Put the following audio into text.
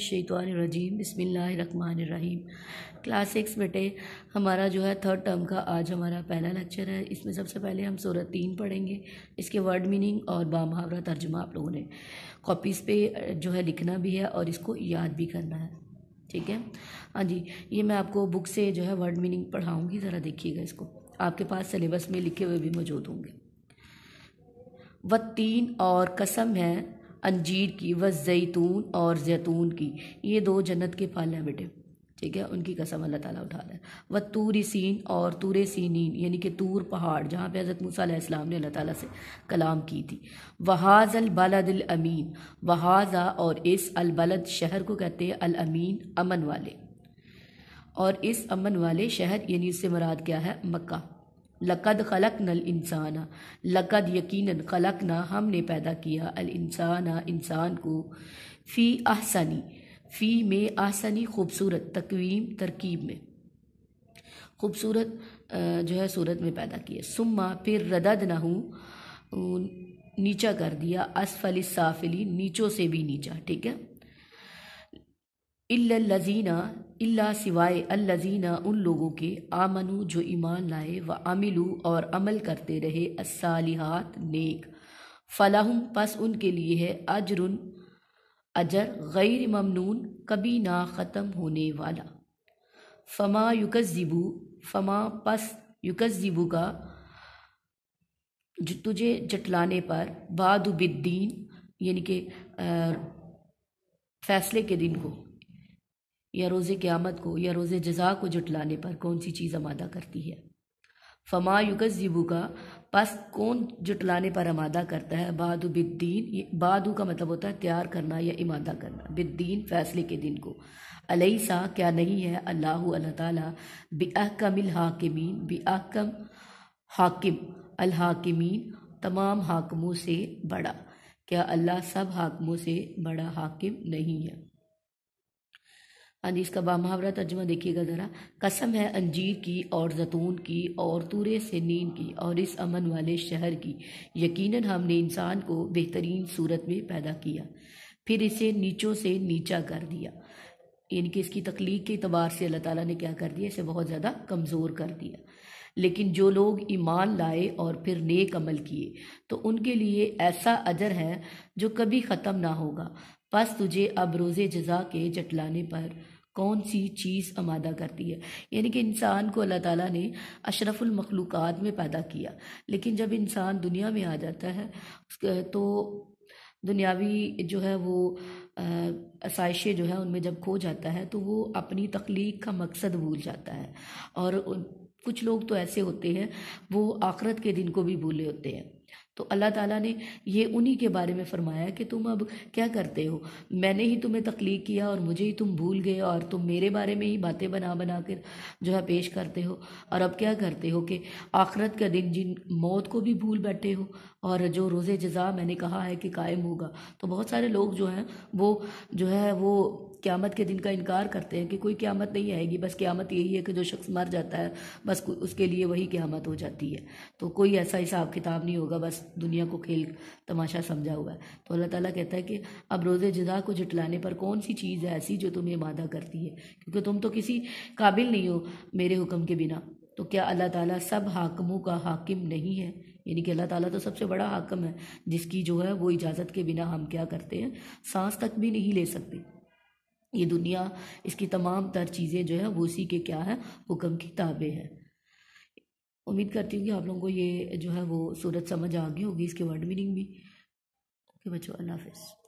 शैतवानजीम बसमीम class six बेटे हमारा जो है थर्ड टर्म का आज हमारा पहला लेक्चर है इसमें सबसे पहले हम सूरत तीन पढ़ेंगे इसके वर्ड मीनिंग और बामहावरा तर्जुमा आप लोगों ने कॉपीज़ पे जो है लिखना भी है और इसको याद भी करना है ठीक है हाँ जी ये मैं आपको बुक से जो है वर्ड मीनिंग पढ़ाऊँगी ज़रा देखिएगा इसको आपके पास सिलेबस में लिखे हुए भी मौजूद होंगे व तीन और कसम है अंजीर की व जैतून और जैतून की ये दो जन्नत के फल हैं बेटे ठीक है उनकी कसम अल्लाह ताला उठा रहा है व तूर सीन और तूर सीन यानी कि तूर पहाड़ जहाँ पे हज़रत मूसा इस्लाम ने अल्लाह ताला से कलाम की थी वहाज़ अलबलद अमीन वहाज़ा और इस अलबलद शहर को कहते हैं अल अमीन अमन वाले और इस अमन वाले शहर यानी उससे मुराद क्या है मक्का लकद खलक नल इंसाना लकद यकीन खलक ना हमने पैदा किया अल इंसाना इंसान को फ़ी आसानी फ़ी में आसानी खूबसूरत तकवीम तरकीब में खूबसूरत जो है सूरत में पैदा किया सुम्मा फिर रदद ना हूँ नीचा कर दिया असफल साफिली नीचों से भी नीचा ठीक है लजीना इल्ला सिवाय अल्लजीना उन लोगों के आमनु जो ईमान लाए व अमिलू और अमल करते रहे असालिहात नेक फलाहम पस उनके लिए है अजरुन अजर गैर ममनून कभी ना ख़त्म होने वाला फमा युकजिबू फमा पस युकजिबू का तुझे जटलाने पर बिद्दीन यानी कि फैसले के दिन को या रोज़े क़्यामत को या रोज़ जजा को जुटलाने पर कौन सी चीज़ आमादा करती है फमा युकजीबू का पस कौन जुटलाने पर आमादा करता है बादु बिद्दीन बादु का मतलब होता है तैयार करना या इमादा करना बिद्दीन फैसले के दिन को अलई क्या नहीं है अल्लाह अल्लाह ताला बेअकमिल हाकिमीन बेअकम हाकिम अल हाकिमीन तमाम हाकमों से बड़ा क्या अल्लाह सब हाकमों से बड़ा हाकिम नहीं है जी इसका बामहावरा तर्जमा देखिएगा ज़रा कसम है अंजीर की और जतून की और तुरे से नींद की और इस अमन वाले शहर की यकीनन हमने इंसान को बेहतरीन सूरत में पैदा किया फिर इसे नीचों से नीचा कर दिया यानी कि इसकी तकलीक के अतबार से अल्लाह ताला ने क्या कर दिया इसे बहुत ज़्यादा कमज़ोर कर दिया लेकिन जो लोग ईमान लाए और फिर नेक अमल किए तो उनके लिए ऐसा अजर है जो कभी ख़त्म ना होगा बस तुझे अब रोज़े जजा के जटलाने पर कौन सी चीज़ आमादा करती है यानी कि इंसान को अल्लाह ताला ने अशरफुल मखलूक़ात में पैदा किया लेकिन जब इंसान दुनिया में आ जाता है तो दुनियावी जो है वो आसाइशें जो है उनमें जब खो जाता है तो वो अपनी तख्लीक का मकसद भूल जाता है और कुछ लोग तो ऐसे होते हैं वो आखरत के दिन को भी भूले होते हैं तो अल्लाह ताला ने ये उन्हीं के बारे में फरमाया कि तुम अब क्या करते हो मैंने ही तुम्हें तख्लीक किया और मुझे ही तुम भूल गए और तुम मेरे बारे में ही बातें बना बना कर जो है पेश करते हो और अब क्या करते हो कि आखरत का दिन जिन मौत को भी भूल बैठे हो और जो रोज़ जजा मैंने कहा है कि कायम होगा तो बहुत सारे लोग जो हैं वो जो है वो क्यामत के दिन का इनकार करते हैं कि कोई क्यामत नहीं आएगी बस क्यामत यही है कि जो शख्स मर जाता है बस उसके लिए वही क्यामत हो जाती है तो कोई ऐसा हिसाब किताब नहीं होगा बस दुनिया को खेल तमाशा समझा हुआ है तो अल्लाह ताला कहता है कि अब रोज़ जुदा को जुटलाने पर कौन सी चीज़ है ऐसी जो तुम्हें मादा करती है क्योंकि तुम तो किसी काबिल नहीं हो मेरे हुक्म के बिना तो क्या अल्लाह ताला सब हाकमों का हाकिम नहीं है यानी कि अल्लाह ताला तो सबसे बड़ा हाकम है जिसकी जो है वो इजाज़त के बिना हम क्या करते हैं सांस तक भी नहीं ले सकते ये दुनिया इसकी तमाम तर चीज़ें जो है वो उसी के क्या है हुक्म की ताबे है उम्मीद करती हूँ कि आप लोगों को ये जो है वो सूरत समझ आ गई होगी इसके वर्ड मीनिंग भी ओके बच्चों अल्लाह हाफिज़